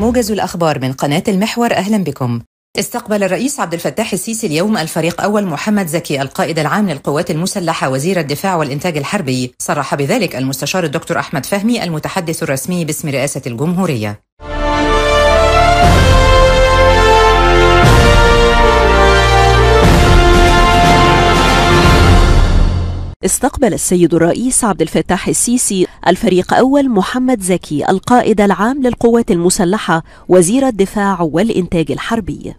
موجز الأخبار من قناة المحور أهلا بكم استقبل الرئيس عبد الفتاح السيسي اليوم الفريق أول محمد زكي القائد العام للقوات المسلحة وزير الدفاع والإنتاج الحربي صرح بذلك المستشار الدكتور أحمد فهمي المتحدث الرسمي باسم رئاسة الجمهورية استقبل السيد الرئيس عبد الفتاح السيسي الفريق أول محمد زكي القائد العام للقوات المسلحة وزير الدفاع والإنتاج الحربي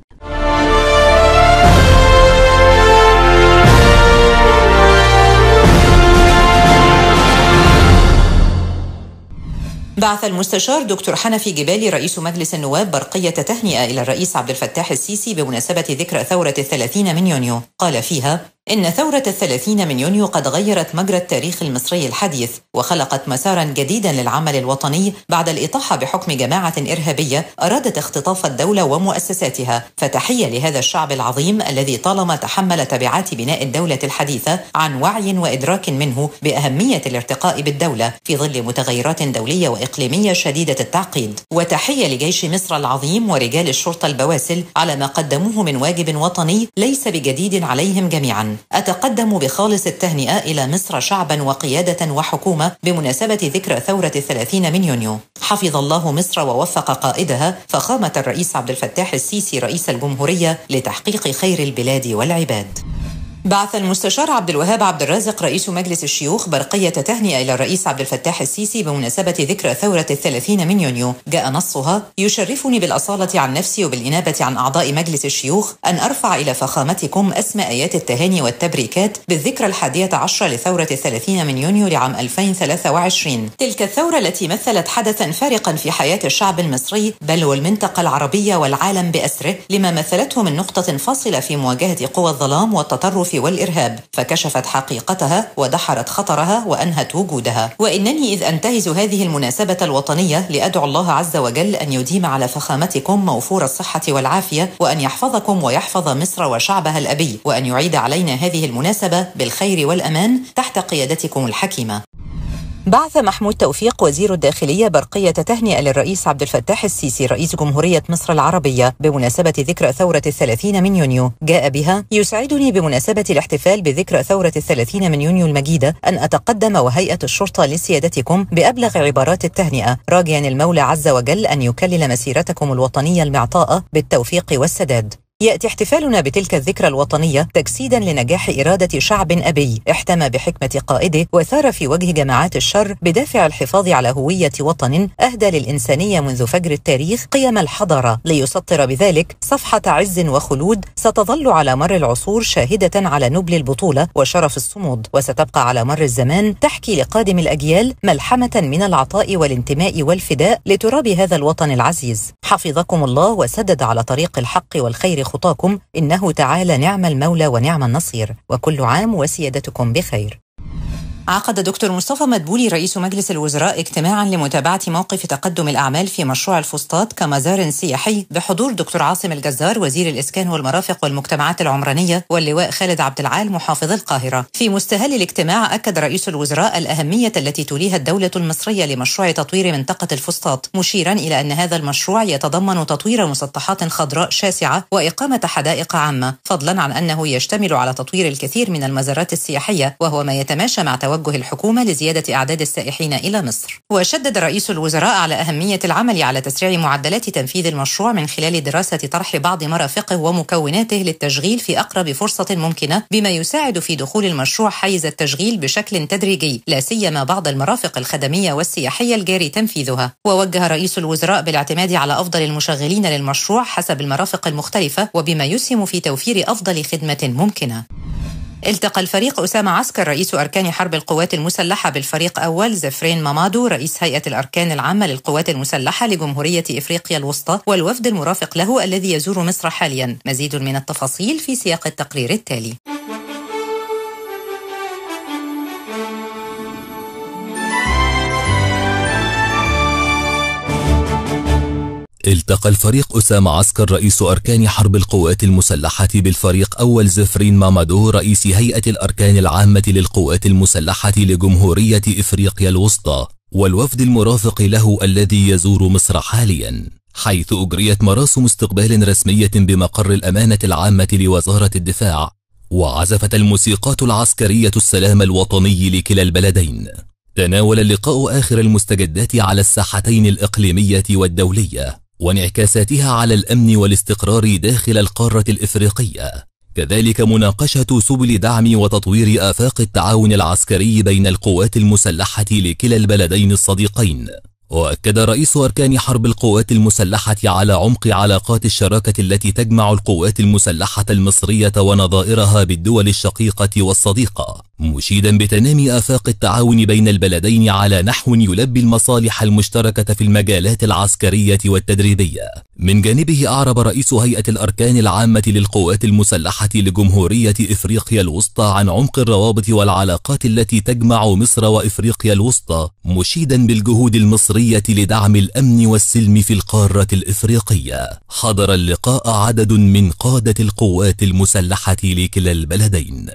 بعث المستشار دكتور حنفي جبالي رئيس مجلس النواب برقية تهنئة إلى الرئيس عبد الفتاح السيسي بمناسبة ذكرى ثورة الثلاثين من يونيو قال فيها إن ثورة الثلاثين من يونيو قد غيرت مجرى التاريخ المصري الحديث وخلقت مسارا جديدا للعمل الوطني بعد الإطاحة بحكم جماعة إرهابية أرادت اختطاف الدولة ومؤسساتها فتحية لهذا الشعب العظيم الذي طالما تحمل تبعات بناء الدولة الحديثة عن وعي وإدراك منه بأهمية الارتقاء بالدولة في ظل متغيرات دولية وإقليمية شديدة التعقيد وتحية لجيش مصر العظيم ورجال الشرطة البواسل على ما قدموه من واجب وطني ليس بجديد عليهم جميعا أتقدم بخالص التهنئة إلى مصر شعبا وقيادة وحكومة بمناسبة ذكرى ثورة الثلاثين من يونيو حفظ الله مصر ووفق قائدها فخامة الرئيس عبد الفتاح السيسي رئيس الجمهورية لتحقيق خير البلاد والعباد بعث المستشار عبد الوهاب عبد الرازق رئيس مجلس الشيوخ برقية تهنئة إلى الرئيس عبد الفتاح السيسي بمناسبة ذكرى ثورة الثلاثين من يونيو جاء نصها يشرفني بالأصالة عن نفسي وبالإنابة عن أعضاء مجلس الشيوخ أن أرفع إلى فخامتكم أسماء آيات التهاني والتبريكات بالذكرى الحادية عشرة لثورة الثلاثين من يونيو لعام 2023 تلك الثورة التي مثلت حدثا فارقا في حياة الشعب المصري بل والمنطقة العربية والعالم بأسره لما مثلته من نقطة فاصلة في مواجهة قوى الظلام والتطرف والإرهاب فكشفت حقيقتها ودحرت خطرها وأنهت وجودها وإنني إذ أنتهز هذه المناسبة الوطنية لأدعو الله عز وجل أن يديم على فخامتكم موفور الصحة والعافية وأن يحفظكم ويحفظ مصر وشعبها الأبي وأن يعيد علينا هذه المناسبة بالخير والأمان تحت قيادتكم الحكيمة بعث محمود توفيق وزير الداخلية برقية تهنئة للرئيس عبد الفتاح السيسي رئيس جمهورية مصر العربية بمناسبة ذكرى ثورة الثلاثين من يونيو جاء بها يسعدني بمناسبة الاحتفال بذكرى ثورة الثلاثين من يونيو المجيدة أن أتقدم وهيئة الشرطة لسيادتكم بأبلغ عبارات التهنئة راجيا المولى عز وجل أن يكلل مسيرتكم الوطنية المعطاءة بالتوفيق والسداد يأتي احتفالنا بتلك الذكرى الوطنية تجسيدا لنجاح إرادة شعب أبي احتمى بحكمة قائده وثار في وجه جماعات الشر بدافع الحفاظ على هوية وطن أهدى للإنسانية منذ فجر التاريخ قيم الحضارة ليسطر بذلك صفحة عز وخلود ستظل على مر العصور شاهدة على نبل البطولة وشرف الصمود وستبقى على مر الزمان تحكي لقادم الأجيال ملحمة من العطاء والانتماء والفداء لتراب هذا الوطن العزيز حفظكم الله وسدد على طريق الحق والخير خطاكم إنه تعالى نعم المولى ونعم النصير وكل عام وسيادتكم بخير عقد دكتور مصطفى مدبولي رئيس مجلس الوزراء اجتماعا لمتابعة موقف تقدم الأعمال في مشروع الفسطاط كمزار سياحي بحضور دكتور عاصم الجزار وزير الإسكان والمرافق والمجتمعات العمرانية واللواء خالد عبد العال محافظ القاهرة في مستهل الاجتماع أكد رئيس الوزراء الأهمية التي توليها الدولة المصرية لمشروع تطوير منطقة الفسطاط مشيرا إلى أن هذا المشروع يتضمن تطوير مسطحات خضراء شاسعة وإقامة حدائق عامة فضلا عن أنه يشتمل على تطوير الكثير من المزارات السياحية وهو ما يتماشى مع توجه الحكومة لزيادة أعداد السائحين إلى مصر وشدد رئيس الوزراء على أهمية العمل على تسريع معدلات تنفيذ المشروع من خلال دراسة طرح بعض مرافقه ومكوناته للتشغيل في أقرب فرصة ممكنة بما يساعد في دخول المشروع حيز التشغيل بشكل تدريجي لا سيما بعض المرافق الخدمية والسياحية الجاري تنفيذها ووجه رئيس الوزراء بالاعتماد على أفضل المشغلين للمشروع حسب المرافق المختلفة وبما يسهم في توفير أفضل خدمة ممكنة التقى الفريق أسامة عسكر رئيس أركان حرب القوات المسلحة بالفريق أول زفرين مامادو رئيس هيئة الأركان العامة للقوات المسلحة لجمهورية إفريقيا الوسطى والوفد المرافق له الذي يزور مصر حاليا مزيد من التفاصيل في سياق التقرير التالي التقى الفريق أسامة عسكر رئيس أركان حرب القوات المسلحة بالفريق أول زفرين مامادو رئيس هيئة الأركان العامة للقوات المسلحة لجمهورية إفريقيا الوسطى والوفد المرافق له الذي يزور مصر حاليا حيث أجريت مراسم استقبال رسمية بمقر الأمانة العامة لوزارة الدفاع وعزفت الموسيقات العسكرية السلام الوطني لكلا البلدين تناول اللقاء آخر المستجدات على الساحتين الإقليمية والدولية وانعكاساتها على الأمن والاستقرار داخل القارة الإفريقية كذلك مناقشة سبل دعم وتطوير آفاق التعاون العسكري بين القوات المسلحة لكلا البلدين الصديقين وأكد رئيس أركان حرب القوات المسلحة على عمق علاقات الشراكة التي تجمع القوات المسلحة المصرية ونظائرها بالدول الشقيقة والصديقة مشيدا بتنامي آفاق التعاون بين البلدين على نحو يلبي المصالح المشتركة في المجالات العسكرية والتدريبية من جانبه أعرب رئيس هيئة الأركان العامة للقوات المسلحة لجمهورية إفريقيا الوسطى عن عمق الروابط والعلاقات التي تجمع مصر وإفريقيا الوسطى مشيدا بالجهود المصرية لدعم الأمن والسلم في القارة الإفريقية حضر اللقاء عدد من قادة القوات المسلحة لكلا البلدين